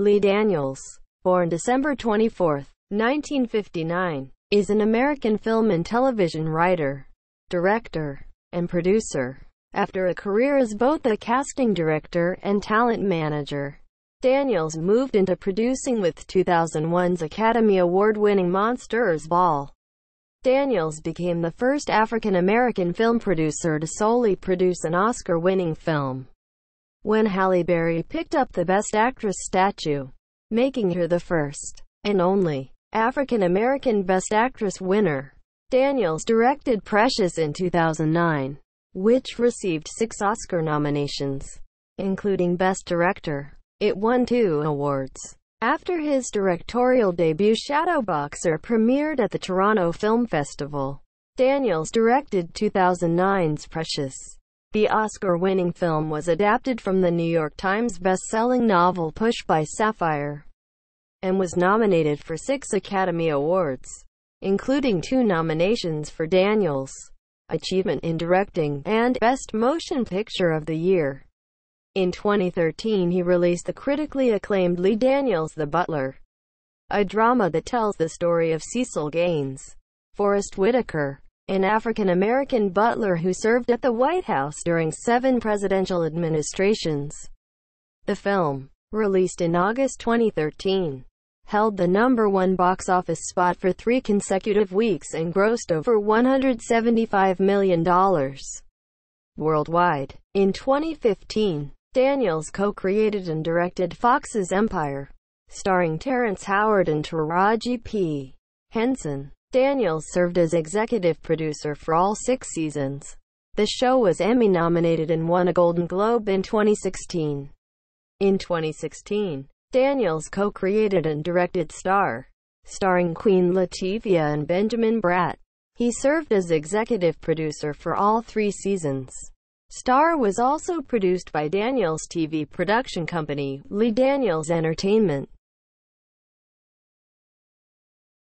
Lee Daniels, born December 24, 1959, is an American film and television writer, director, and producer. After a career as both a casting director and talent manager, Daniels moved into producing with 2001's Academy Award-winning Monsters Ball. Daniels became the first African-American film producer to solely produce an Oscar-winning film when Halle Berry picked up the Best Actress statue, making her the first and only African American Best Actress winner. Daniels directed Precious in 2009, which received six Oscar nominations, including Best Director. It won two awards. After his directorial debut Shadowboxer premiered at the Toronto Film Festival, Daniels directed 2009's Precious. The Oscar-winning film was adapted from the New York Times best-selling novel Push by Sapphire, and was nominated for six Academy Awards, including two nominations for Daniels' Achievement in Directing and Best Motion Picture of the Year. In 2013 he released the critically acclaimed Lee Daniels' The Butler, a drama that tells the story of Cecil Gaines, Forrest Whitaker, an African-American butler who served at the White House during seven presidential administrations. The film, released in August 2013, held the number one box office spot for three consecutive weeks and grossed over $175 million worldwide. In 2015, Daniels co-created and directed Fox's Empire, starring Terrence Howard and Taraji P. Henson. Daniels served as executive producer for all six seasons. The show was Emmy-nominated and won a Golden Globe in 2016. In 2016, Daniels co-created and directed Star, starring Queen Latifah and Benjamin Bratt. He served as executive producer for all three seasons. Star was also produced by Daniels TV production company, Lee Daniels Entertainment.